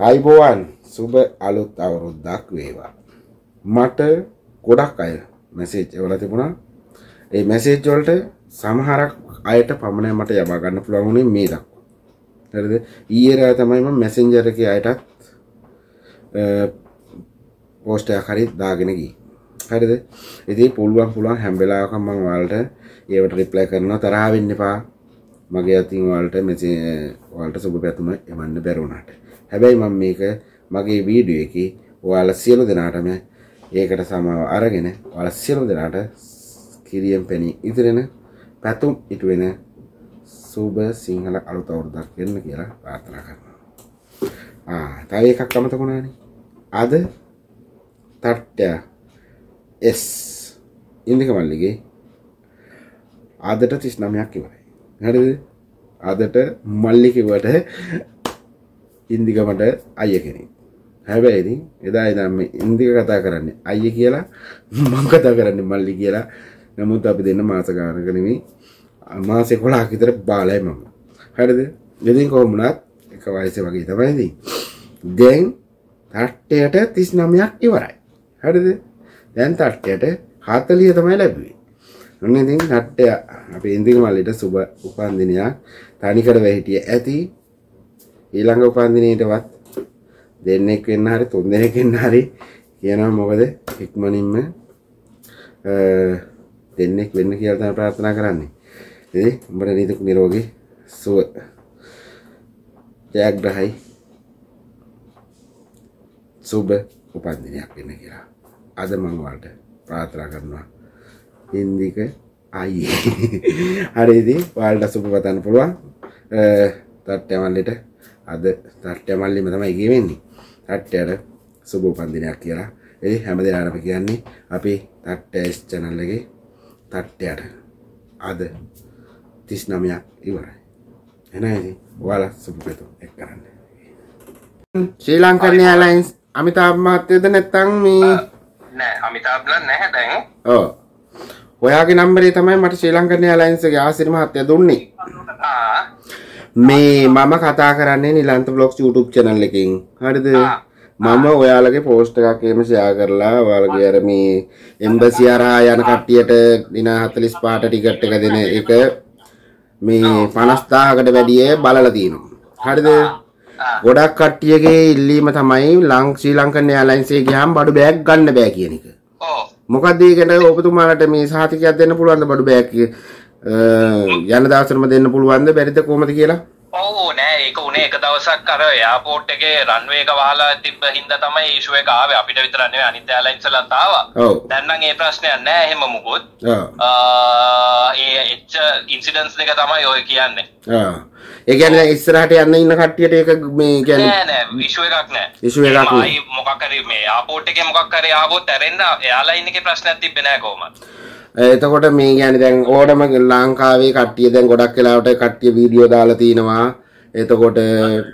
අයිබෝවන් සුබ අලුත් අවුරුද්දක් වේවා. මට ගොඩක් අය මැසේජ් එවල තිබුණා ඒ මැසේජ් වලට සමහරක් අයට පමණයි මට යබා ගන්න පුළුවන් වුණේ මේ දක්වා. හරිද? ඊයේ රෑ තමයි මම මැසෙන්ජර් එකේ අයටත් පෝස්ට් එකක් හරි දාගෙන ගියේ. හරිද? ඉතින් පුළුවන් පුළුවන් හැම වෙලාවකම මම ඔයාලට ඒවට රිප්ලයි කරනවා තරහ වෙන්න එපා. මගේ අතින් ඔයාලට මෙසේ ඔයාලට සුබ පැතුම එවන්න බැරි වුණාට. හැබැයි මම මේක මගේ වීඩියෝ එකේ ඔයාලා සියලු දෙනාටම ඒකට සමාව අරගෙන ඔයාලා සියලු දෙනාට කිරියෙන් පෙනී ඉදිරෙන පැතුම් ඉටු වෙන සුබ සිංහල අලුත් අවුරුද්දක් වෙන්න කියලා ප්‍රාර්ථනා කරනවා. ආ තව එකක් අමතකුණානේ. අද තට්ටය S ඉන්දික මල්ලිගේ අදට 39ක් ඉවරයි. හරිද? අදට මල්ලි කිව්වට ඉන්දිකමට අය කෙනෙක් හැබැයි එදා ඉදම් ඉන්දික කතා කරන්නේ අය කියලා මං කතා කරන්නේ මල්ලි කියලා නමුත් අපි දෙන්න මාස ගානක නෙමෙයි මාස 11ක් විතර බාලයි මම හරිද ඉතින් කොහොමුණත් එක වයසේ වගේ තමයි ඉතින් දැන් තට්ටයට 39ක් ඉවරයි හරිද දැන් තට්ටයට 40 තමයි ලැබුවේ ඔන්න ඉතින් තට්ටය අපේ ඉන්දික මල්ලිට සුබ උපන්දිනයක් තනිකර වෙහිටිය ඇති ඊළඟ උපන්දිනයටවත් දෙන්නෙක් වෙන්න හරි තුන් දෙනෙක් වෙන්න හරි කියනවා මොකද ඉක්මනින්ම දෙන්නෙක් වෙන්න කියලා තමයි ප්‍රාර්ථනා කරන්නේ. ඉතින් උඹට නිදුක් නිරෝගී සුව ජයග්‍රහයි සුබ උපන්දිනයක් වෙන්න කියලා. අද මම ඔයාලට ප්‍රාර්ථනා කරනවා. ඉන්දික අයියේ. හරි ඉතින් ඔයාලට සුබ පතන්න පුළුවන්. තට්ටයවල්ලට අද තට්ටය මල්ලිම තමයි ගෙවෙන්නේ තට්ටයට සුබ උපන්දිනයක් කියලා එ හැම දෙනාටම කියන්නේ අපි තට්ටස් චැනල්ලගේ තට්ටයට අද තිස් නමයක් ඉවරයි එනයි ඔයාල සුපපතු එක් කරන්න ශ්‍රී ලංකරණ ඇලයින්ස් අමිතාබ් මහත්තයද නැත්තං මේ අමිතාබ්ල නැහැ දැන් ඕ ඔයාගේ නම්බරේ තමයි මට ශ්‍රී ලංකරණ ඇලයින්සගේ ආසිරි මහත්තය දුන්නේ මේ මම කතා කරන්නේ නිලන්ත බ්ලොක්ස් YouTube channel එකෙන්. හරිද? මම ඔයාලගේ පෝස්ට් එකක් එහෙම ෂෙයා කරලා ඔයාලගේ අර මේ එම්බසි හරහා යන කට්ටියට දින 45ට ටිකට් එක දෙන එක මේ 50000කට වැඩිය බලලා තිනවා. හරිද? ගොඩක් කට්ටියගේ ඉල්ලීම තමයි ලං ශ්‍රී ලංකන් එයාලයින්ස් එකේ ගියාම බඩු බෑග් ගන්න බෑ කියන එක. ඔව්. මොකද ඒකට ඔබතුමාලට මේ සහතිකයක් දෙන්න පුළුවන්ද බඩු බෑග් යන දවසරම දෙන්න පුළුවන්ද බැරිද කොහමද කියලා? ඔව් නෑ ඒක උනේ එක දවසක් අර එයාපෝට් එකේ රන්වේ එක වහලා තිබ්බ හින්දා තමයි ඉෂුව එක ආවේ අපිට විතර නෙවෙයි අනිත් එයාලයින්ස් වලත් ආවා. දැන් නම් ඒ ප්‍රශ්නයක් නෑ එහෙම මොකොත්. ආ ඒ එච්ච ඉන්සිඩන්ස් එක තමයි ඔය කියන්නේ. ආ ඒ කියන්නේ ඉස්සරහට යන්න ඉන්න කට්ටියට ඒක මේ කියන්නේ නෑ නෑ ඉෂුව එකක් නෑ. ඉෂුව එකක් නෑ. මොකක් හරි මේ එයාපෝට් එකේ මොකක් හරි ආවොත් ඇරෙන්න එයාලයින් එකේ ප්‍රශ්නයක් තිබ්බේ නෑ කොහොමද? එතකොට මේ කියන්නේ දැන් ඕඩම ලංකාවේ කට්ටිය දැන් ගොඩක් වෙලාවට කට්ටිය වීඩියෝ දාලා තිනවා එතකොට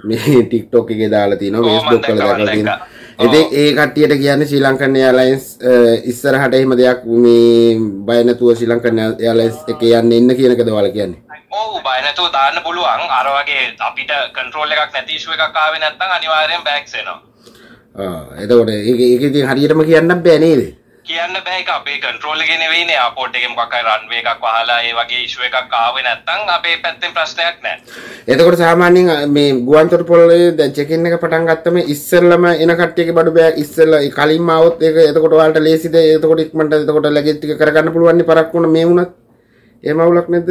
මේ ටික්ටොක් එකේ දාලා තිනවා Facebook වල දාලා තිනවා ඉතින් ඒ කට්ටියට කියන්නේ ශ්‍රී ලංකන් එයාලයින්ස් ඉස්සරහට එහෙම දෙයක් මේ බය නැතුව ශ්‍රී ලංකන් එයාලයින්ස් එකේ යන්න එන්න කියන එකද ඔයාලා කියන්නේ? ඔව් බය නැතුව දාන්න පුළුවන්. අර වගේ අපිට කන්ට්‍රෝල් එකක් නැති ඉෂුව එකක් ආවේ නැත්නම් අනිවාර්යෙන් බෑක්ස් එනවා. ආ එතකොට ඒක ඒක ඉතින් හරියටම කියන්න බෑ නේද? කියන්න බෑ එක අපේ කන්ට්‍රෝල් එකේ නෙවෙයිනේ එයාපෝට් එකේ මොකක් හරි රන්වේ එකක් වහලා ඒ වගේ ඉෂුව එකක් ආවේ නැත්නම් අපේ පැත්තෙන් ප්‍රශ්නයක් නෑ. එතකොට සාමාන්‍යයෙන් මේ ගුවන්තොටුපොළේ දැන් චෙකින් එක පටන් ගත්තම ඉස්සෙල්ලම එන කට්ටියගේ බඩු බෑ ඉස්සෙල්ලා කලින්ම આવොත් ඒක එතකොට ඔයාලට ලේසිද එතකොට ඉක්මනට එතකොට ලැජිත් ටික කරගන්න පුළුවන් නේ පරක්කුණ මේ වුණත්. එහෙම අවුලක් නැද්ද?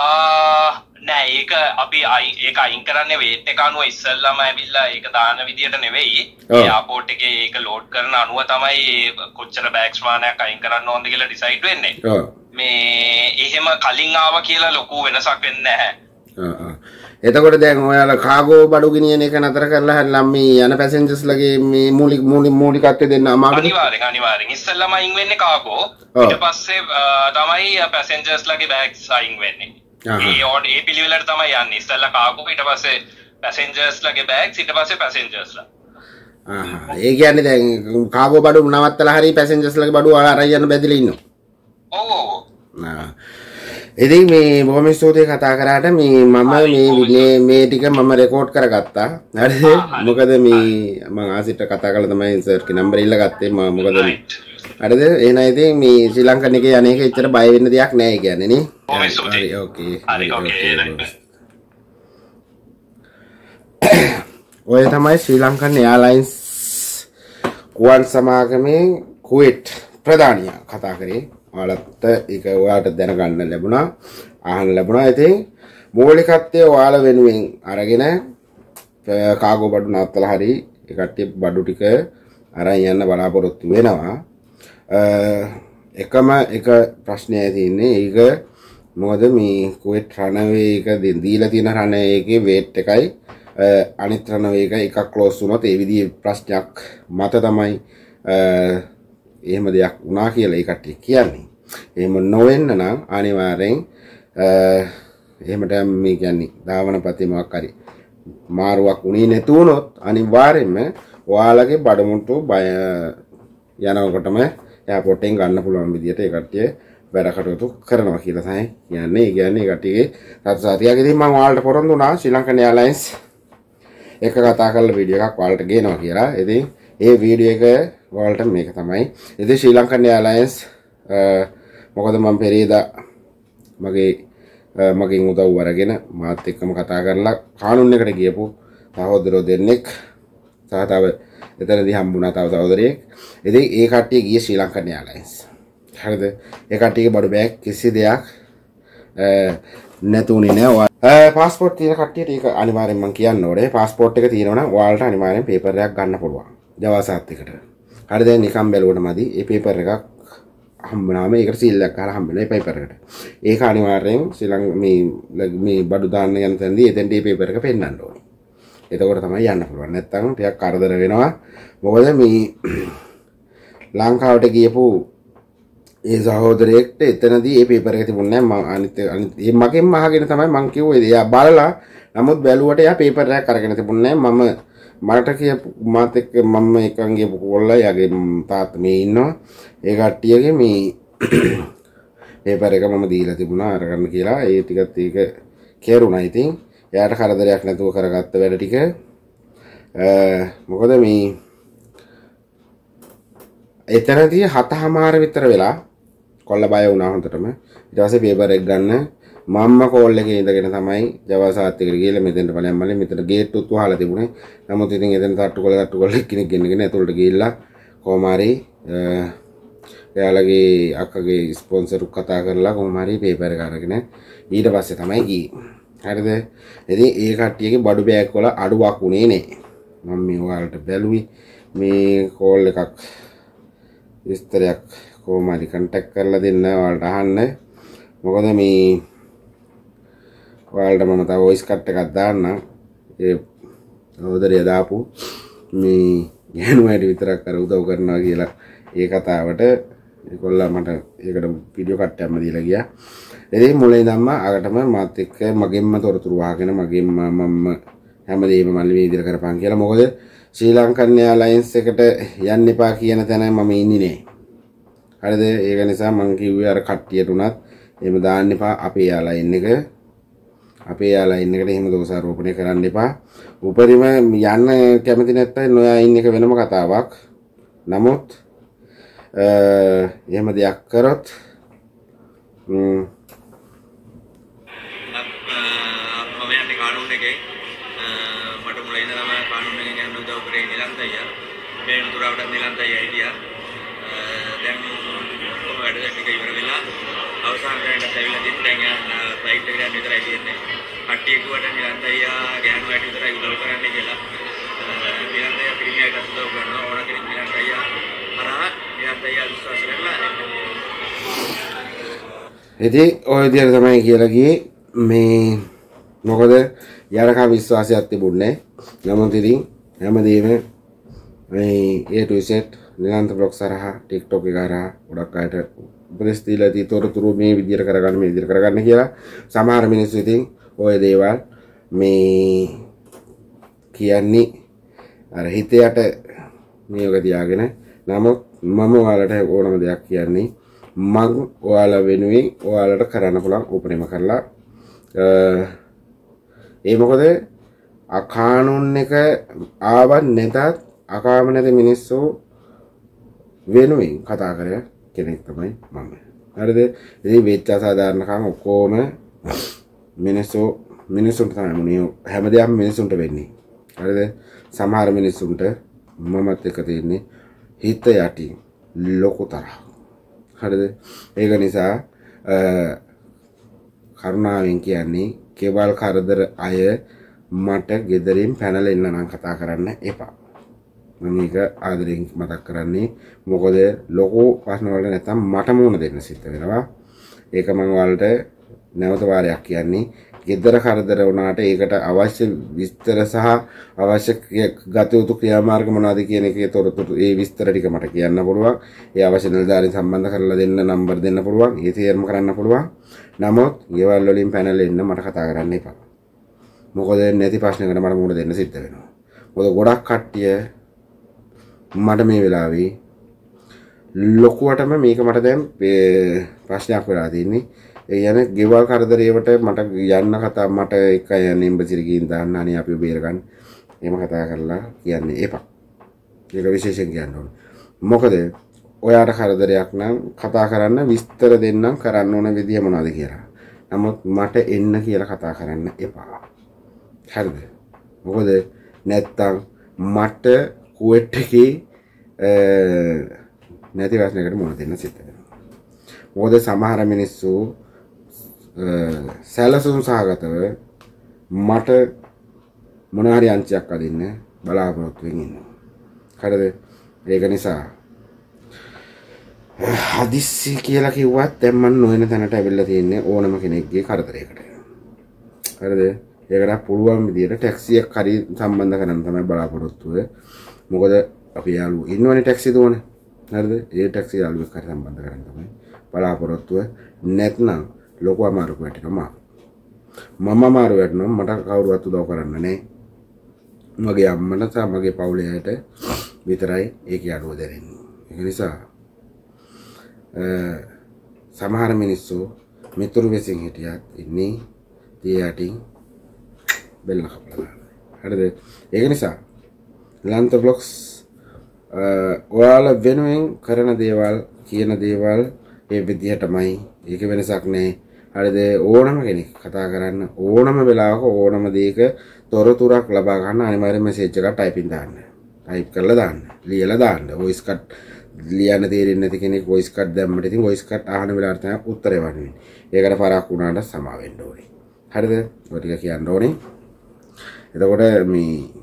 ආ නෑ ඒක අපි ඒක අයින් කරන්න වේට් එක අනුව ඉස්සල්ලාම ඇවිල්ලා ඒක දාන විදියට නෙවෙයි එයාපෝට් එකේ ඒක ලෝඩ් කරන අනුව තමයි කොච්චර බෑග්ස් මානයක් අයින් කරන්න ඕනද කියලා ඩිසයිඩ් වෙන්නේ මේ එහෙම කලින් ආව කියලා ලොකු වෙනසක් වෙන්නේ නැහැ එතකොට දැන් ඔයාලා කාගෝ බඩු ගෙනියන එක නතර කරලා හැල්ලම් මේ යන පැසෙන්ජර්ස්ලගේ මේ මූලික මූලික මූලිකත්වය දෙන්න අමාරුයි අනිවාර්යෙන් අනිවාර්යෙන් ඉස්සල්ලාම අයින් වෙන්නේ කාගෝ ඊට පස්සේ තමයි පැසෙන්ජර්ස්ලගේ බෑග්ස් අයින් වෙන්නේ ඒ ඕඩ් ඒ පිළිවෙලට තමයි යන්නේ ඉස්සල්ලා කාර්ගෝ ඊට පස්සේ පැසෙන්ජර්ස්ලගේ බෑග්ස් ඊට පස්සේ පැසෙන්ජර්ස්ලා ආහා ඒ කියන්නේ දැන් කාර්ගෝ බඩු නවත්තලා හරි පැසෙන්ජර්ස්ලගේ බඩු අරන් යන්න බැදලා ඉන්නවා ඔව් ඔව් ආ ඉතින් මේ බොහොම ස්තුතියි කතා කරාට මේ මම මේ මේ ටික මම රෙකෝඩ් කරගත්තා. හරිද? මොකද මේ මම ආසිට කතා කළා තමයි සර් කී නම්බර් ඉල්ල ගත්තේ මම මොකද හරිද එහෙනම් ඉතින් මේ ශ්‍රී ලංකන් එකේ අනේක එච්චර බය වෙන්න දෙයක් නැහැ කියන්නේ නේ හරි ඕකේ හරි ඕකේ ඔය තමයි ශ්‍රී ලංකන් එයාලයින්ස් කුවන් සමාගමේ කුවෙට් ප්‍රධානියා කතා කරේ ඔයාලත් ඒක ඔයාට දැනගන්න ලැබුණා අහන්න ලැබුණා ඉතින් මූලිකත්වය ඔයාලා වෙනුවෙන් අරගෙන කාගෝ බඩු නවත්තලා හරි ඒ කට්ටිය බඩු ටික අරන් යන්න බලාපොරොත්තු වෙනවා එකම එක ප්‍රශ්නය තියන්නේ ඒක මොකද මේ කුවෙට් රණවේක දීලා තියෙන රණවේගේ වේට් එකයි අනිත් රණවේක එකක් ක්ලෝස් වුණොත් ඒ විදිහේ ප්‍රශ්නයක් මත තමයි එහෙම දෙයක් වුණා කියලා ඒ කට්ටිය කියන්නේ. එහෙම නොවෙන්න නම් අනිවාර්යෙන් එහෙමට මේ කියන්නේ ධාවනපති මොකක් හරි මාරුවක් උනේ නැතු වුණොත් අනිවාර්යෙන්ම ඔයාලගේ බඩමුට්ටු බය යනකොටම එයාපොට්ටෙන් ගන්න පුළුවන් විදිහට ඒ කට්ටිය වැඩ කටයුතු කරනවා කියලා තමයි කියන්නේ. ඒ කියන්නේ කට්ටියගේ රට සාතියකදී මම ඔයාලට පොරොන්දු වුණා ශ්‍රී ලංකන් එයාලයින්ස් එක කතා කරලා වීඩියෝ එකක් ඔයාලට ගේනවා කියලා. ඉතින් ඒ වීඩියෝ එක ඔයාලට මේක තමයි. ඉතින් ශ්‍රී ලංකන් එයාලයින්ස් මොකද මම පෙරේදා මගේ මගෙන් උදව් අරගෙන මාත් එක්කම කතා කරලා කානුන් එකට ගියපු සහෝදරයෝ දෙන්නෙක් සහ තව එතනදී හම්බුණා තව සහෝදරයෙක්. ඉතින් ඒ කට්ටිය ගියේ ශ්‍රී ලංකන් එයාලයින්ස්. හරිද? ඒ කට්ටියගේ බඩු බෑග් කිසි දෙයක් නැතුනේ නෑ. පාස්පෝර්ට් තියෙන කට්ටියට ඒක අනිවාර්යෙන් මම කියන්න ඕනේ. පාස්පෝර්ට් එක තියෙනවා නම් ඔයාලට අනිවාර්යෙන් පේපර් එකක් ගන්න පුළුවන්. දවසාත් එකට. හරි දැන් නිකන් බැලුවට මදි. ඒ පේපර් එකක් හම්බනාම ඒකට සිල්ලක් හර හම්බෙන පයිපරකට ඒක අනිවාර්යෙන් සිලං මේ මේ බඩු දාන්න යන තැනදී එතෙන්ට මේ පේපර් එක පෙන්වන්න ඕනේ එතකොට තමයි යන්න පුළුවන් නැත්තම් ටිකක් කරදර වෙනවා මොකද මේ ලංකාවට ගියපු ඒ සහෝදරයෙක්ට එතනදී ඒ පේපර් එක තිබුණේ නැහැ මම අනිත් ඒ මගෙන් අහගෙන තමයි මම කිව්වේ එයා බලලා නමුත් බැලුවට එයා පේපර් එකක් අරගෙන තිබුණේ මම මට කියපු මාත් එක්ක මම එකන් ගියපු කොල්ලා යාගේ තාත්ත මේ ඉන්නවා ඒ කට්ටියගේ මේ පේපර් එක මම දීලා තිබුණා අරගන්න කියලා ඒ ටිකත් ඒක කෙරුණා ඉතින් එයාට කරදරයක් නැතුව කරගත්ත වැඩ ටික මොකද මේ එතනදී හත හමාර විතර වෙලා කොල්ල බය වුණා හොඳටම ඊට පස්සේ පේපර් එක ගන්න මම්ම කෝල් එකේ ඉඳගෙන තමයි ජවසාත් එකට ගිහලා මෙතෙන්ට බලයන් මල්ලේ මෙතන ගේට්ටුත් වහලා තිබුණේ. නමුත් ඉතින් එතන තට්ටු කොල තට්ටු කොල කෙනෙක් ගෙන්නගෙන ඇතුළට ගිහිල්ලා කොහොම හරි එයාලගේ අක්කගේ ස්පොන්සරු කතා කරලා කොහොම හරි පේපර් එක අරගෙන ඊට පස්සේ තමයි ගියේ. හරිද ඉතින් ඒ කට්ටියකින් බඩු බෑග් වල අඩුවක් උනේ නෑ මම මේ ඔයාලට බැලුවේ මේ කෝල් එකක් විස්තරයක් කොහොම හරි කන්ටැක්ට් කරලා දෙන්න ඔයාලට අහන්න මොකද මේ ඔයාලට මම තව වොයිස් කට් එකක් දාන්නම් ඒ සහෝදරය දාපු මේ ගෑනුවයිට විතරක් අර උදව් කරනවා කියලා ඒ කතාවට ඒකොල්ලා මට ඒකට වීඩියෝ කට්ටයක්ම දීලා ගියා එදේ මුලින් ඉඳන්ම අගටම මාත් එක්ක මගෙන්ම තොරතුරු වහගෙන මගෙන්ම මම හැමදේම මල්ලි මේ ඉදිරිය කරපන් කියලා මොකද ශ්‍රී ලංකන් එයාලයින්ස් එකට යන්න එපා කියන තැන මම ඉන්නේ නෑ. හරිද? ඒක නිසා මම කිව්වේ අර කට්ටියට උනත් එහෙම දාන්න එපා අපේ එයාලයින් එක අපේ යාලයින් එකට එහෙම දෝෂාරෝපණය කරන්න එපා. උපරිම යන්න කැමති නැත්නම් නොයා ඉන්න එක වෙනම කතාවක්. නමුත් එහෙම දෙයක් කරොත් නිලන්තයි ඇයිටියා දැන් ඔක්කොම වැඩ ටික ඉවර වෙලා අවසාන රැඳට ඇවිල්ලා තියෙන දැන් යා ෆ්ලයිට් එකට යන්න විතරයි තියෙන්නේ කට්ටිය කුවට නිලන්තයි යා ගෑනු වැඩ විතරයි උදව් කරන්න කියලා නිලන්තයි පිරිමියට උදව් කරනවා ඕන කෙනෙක් නිලන්තයි යා හරහා නිලන්තයි යා විශ්වාස කරලා ඉතින් ඔය විදිහට තමයි කියලා ගියේ මේ මොකද යරකා විශ්වාසයක් තිබුණේ නමුත් ඉතින් හැමදේම මේ ඒ ටසෙට් නිලන්ත බ්ලොක් සරහ ටික්ටෝක කාරා ගොඩක් අයට උපදෙස් දීලා දී තොරතුරු මේ විදිහට කරගන්න මේ විදිහට කරගන්න කියලා සමහර මිනිස්සු ඉතින් ওই දේවල් මේ කියන්නේ අර හිතයට මේක තියාගෙන නමුත් මම ඔයාලට ඕනම දෙයක් කියන්නේ මං ඔයාලා වෙනුවෙන් ඔයාලට කරන්න පුළුවන් උපරිම කරලා ඒ මොකද අකානුන් එක ආවත් නැතත් අකාම නැති මිනිස්සු වෙනුවෙන් කතා කරය කෙනෙක් තමයි මම. හරිද? ඉතින් වෙච්ච අසාධාරණකම් ඔක්කොම මිනිස්සු මිනිසුන්ට තමයි මුනේ හැම දෙයක්ම මිනිසුන්ට වෙන්නේ. හරිද? සමහර මිනිසුන්ට මමත් එක තියෙන්නේ හිත යටි ලොකු තරහ. හරිද? ඒක නිසා කරුණාවෙන් කියන්නේ කෙවල් කරදර අය මට gederin පැනලා ඉන්න නම් කතා කරන්න එපා. මම ඒක ආදරෙන් මතක් කරන්නේ මොකද ලොකෝ ප්‍රශ්න වලට නැත්තම් මට මුණ දෙන්න සිද්ධ වෙනවා ඒක මම ඔයාලට නැවත වාරයක් කියන්නේ gedara කරදර වුණාට ඒකට අවශ්‍ය විස්තර සහ අවශ්‍ය ගතයුතු ක්‍රියාමාර්ග මොනවද කියන එකේ තොරතුරු ඒ විස්තර ටික මට කියන්න පුළුවන් ඒ අවශ්‍ය නිලධාරීන් සම්බන්ධ කරලා දෙන්න නම්බර් දෙන්න පුළුවන් ඒ තේරුම් කරන්න පුළුවන් නමුත් ගෙවල් වලින් පැනලා එන්න මට කතා කරන්න එපා මොකද නැති ප්‍රශ්නයකට මට මුහුණ දෙන්න සිද්ධ වෙනවා මොකද ගොඩක් කට්ටිය මට මේ වෙලාවේ ලොකුවටම මේක මට දැම් ප්‍රශ්නයක් වෙලා තින්නේ යන ගෙවල් කරදරේවට මට යන්න කතා මට එක යන්න එම්බසිරකින් දාන්න අනේ අපි බේරගන්න එම කතා කරලා කියන්නේ එපා ඒක විශේෂයෙන් කියන්න ඕන මොකද ඔයාට කරදරයක් නම් කතා කරන්න විස්තර දෙන්නම් කරන්න ඕන විදිය මොනවද කියලා නමුත් මට එන්න කියලා කතා කරන්න එපා හරිද මොකද නැත්තම් මට කුවට් එකේ නැති ප්‍රශ්නකට මුහුණ දෙන්න සිද්ධ වෙනවා. මොකද සමහර මිනිස්සු සැලසුම් සහගතව මට මොන හරි අංචයක් අදින්න බලාපොරොත්තු වෙමින් ඉන්නවා. හරිද? ඒක නිසා හදිස්සි කියලා කිව්වත් දැන් මම නොවන තැනට ඇවිල්ලා තියෙන්නේ ඕනම කෙනෙක්ගේ කරදරයකට. හරිද? ඒකට පුළුවන් විදියට ටැක්සියක් හරි සම්බන්ධ කරන්න තමයි බලාපොරොත්තු වෙන්නේ. මොකද අපි යාළුවෝ ඉන්නවනේ ටැක්සි දුවන හරිද ඒ ටැක්සි යාළුවෙක් හරි සම්බන්ධ කරගන්න තමයි බලාපොරොත්තුව නැත්නම් ලොකු අමාරුවක් වැටෙනවා මම අමාරු වැටෙනවා මට කවුරුවත් උදව් කරන්න නැහැ මගේ අම්මට සහ මගේ පවුලේ අයට විතරයි ඒක යාළුවෝ දැනෙන්නේ ඒක නිසා සමහර මිනිස්සු මිතුරු වෙසින් හිටියත් ඉන්නේ තියාටින් බෙල්ල කපලා හරිද ඒක නිසා ලන්ත බ්ලොග්ස් ඔයාල වෙනුවෙන් කරන දේවල් කියන දේවල් ඒ විදිහටමයි ඒක වෙනසක් නෑ හරිද ඕනම කෙනෙක් කතා කරන්න ඕනම වෙලාවක ඕනම දෙයක තොරතුරක් ලබා ගන්න අනිවාර්යයෙන්ම මෙසේජ් එකක් ටයිපින් දාන්න ටයිප් කරලා දාන්න ලියලා දාන්න වොයිස් කට් ලියන්න තේරෙන්නේ නැති කෙනෙක් වොයිස් කට් දැම්මට ඉතින් වොයිස් කට් අහන වෙලාවට තමයි උත්තරේ වන්නේ. ඒකට පරක් වුණාට සමා වෙන්න ඕනේ. හරිද? ඔය ටික කියන්න ඕනේ. එතකොට මේ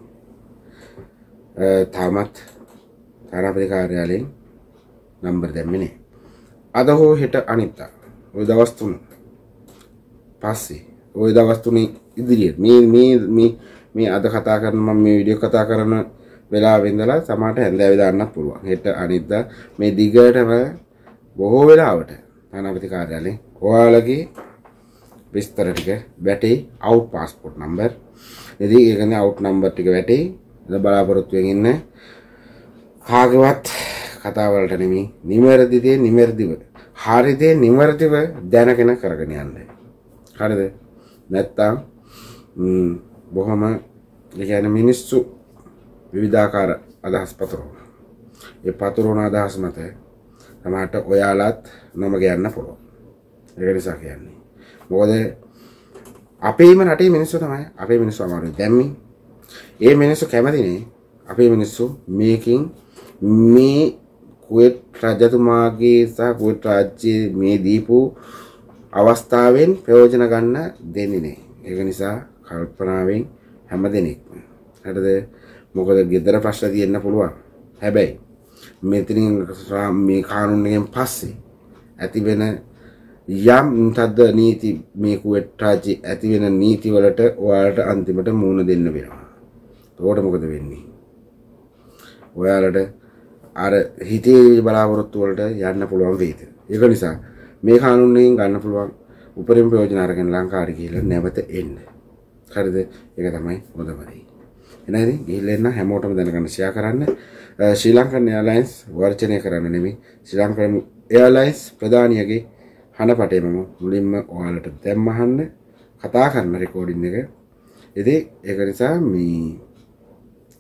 තාමත් තානාපති කාර්යාලයෙන් නම්බර් දැම්මේ නැහැ. අද හෝ හෙට අනිද්දා ওই දවස් තුන පස්සේ ওই දවස් තුනේ ඉදිරියට මේ මේ මේ මේ අද කතා කරන මම මේ වීඩියෝ කතා කරන වෙලාවෙ ඉඳලා සමහරට හැන්දෑවේ දාන්නත් පුළුවන්. හෙට අනිද්දා මේ දිගටම බොහෝ වෙලාවට තානාපති කාර්යාලයෙන් ඔයාලගේ විස්තර ටික වැටේ අවුට් පාස්පෝර්ට් නම්බර් ඉතින් ඒකනේ අවුට් නම්බර් ටික වැටේ එද බලාපොරොත්තුවෙන් ඉන්න කාගවත් කතාවලට නෙමේ නිවැරදිදේ නිවැරදිව හරිදේ නිවැරදිව දැනගෙන කරගෙන යන්න. හරිද? නැත්තම් බොහොම කියන්නේ මිනිස්සු විවිධාකාර අදහස් පතරවන. ඒ පතරවන අදහස් මත තමයිට ඔයාලත් නොමග යන්න පුළුවන්. ඒක නිසා කියන්නේ. මොකද අපේම රටේ මිනිස්සු තමයි අපේ මිනිස්සු අමාරුයි. දැන් මේ ඒ මිනිස්සු කැමතිනේ අපේ මිනිස්සු මේකින් මේ කුවෙට් රජතුමාගේ සහ කුවෙට් රාජ්‍යයේ මේ දීපු අවස්ථාවෙන් ප්‍රයෝජන ගන්න දෙන්නේ නැහැ. ඒක නිසා කල්පනාවෙන් හැම දෙනෙක්ම. හරිද? මොකද gedara ප්‍රශ්න තියෙන්න පුළුවන්. හැබැයි මෙතනින් මේ කානුන් එකෙන් පස්සේ ඇති වෙන යම් තද නීති මේ කුවෙට් රාජ්‍යයේ ඇති වෙන නීති වලට ඔයාලට අන්තිමට මූණ දෙන්න වෙනවා. ඕට මොකද වෙන්නේ ඔයාලට අර හිතේ බලාපොරොත්තු වලට යන්න පුළුවන් වේද ඒක නිසා මේ කානුන්යෙන් ගන්න පුළුවන් උපරිම ප්‍රයෝජන අරගෙන ලංකාවට ගිහිල්ලා නැවත එන්න හරිද ඒක තමයි හොඳම දේ එහෙනම් ඉතින් ගිහිල්ලා එන්න හැමෝටම දැනගන්න ෂෙයා කරන්න ශ්‍රී ලංකන් එයාලයින්ස් වර්ජනය කරන්න නෙමෙයි ශ්‍රී ලංකන් එයාලයින්ස් ප්‍රධානියගේ හනපටේම මුලින්ම ඔයාලට දැම්ම අහන්න කතා කරන රෙකෝඩින් එක ඉතින් ඒක නිසා මේ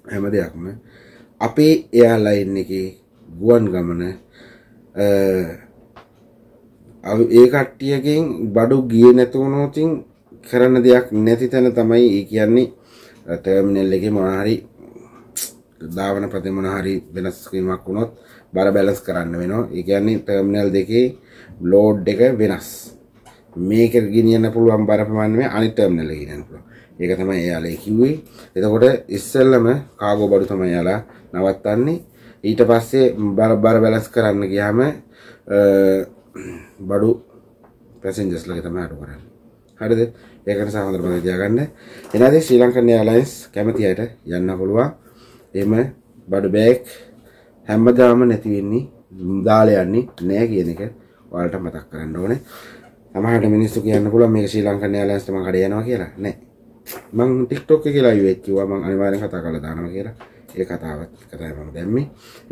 හැම දෙයක්ම අපේ එයාලයින් එක ගුවන් ගමන ඒ කට්ටියකින් බඩු ගිය නැතුවනෝතින් කරන දෙයක් නැති තැන තමයි ඒ කියන්නේ ටර්මිනල් එක මොනහරි දාවන ප්‍රති මොනහරි වෙනස්කීමක් වුණොත් බර බැලස් කරන්න වෙනවා ඒ කියන්නේ ටර්මිනල් දෙකේ ලෝඩ් එක වෙනස් මේක ගිනියන්න පුළුවන් බරපමණ මේ අනිත් ටර්මිනල් එක ගිනියන්න පුළුවන් ඒක තමයි එයාලා කිව්වේ. එතකොට ඉස්සෙල්ලම කාගෝ බඩු තමයි එයාලා නවත්තන්නේ. ඊට පස්සේ බර බර බැලන්ස් කරන්න ගියාම බඩු පැසෙන්ජර්ස් ලගේ තමයි අඩු කරන්නේ. හරිද? ඒකට සාහඳර මතක තියාගන්න. එනදී ශ්‍රී ලංකන් එයාලයින්ස් කැමති අයට යන්න පුළුවන්. එහෙම බඩු බෑග් හැමදාම නැති වෙන්නේ දාලා යන්නේ නෑ කියන එක ඔයාලට මතක් කරන්න ඕනේ. සමහරට මිනිස්සු කියන්න පුළුවන් මේක ශ්‍රී ලංකන් එයාලයින්ස්ට මම කඩේ යනවා කියලා. නෑ. මං ටික්ටොක් එක කියලා යුවෙච් කිව්වා මං අනිවාර්යෙන් කතා කරලා දානවා කියලා. ඒ කතාවත් කතාව මම දැම්මේ.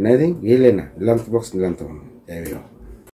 නැතිනම් ගිහින් එන්න. Lunch box නිලන්තම. ඒ වේවා.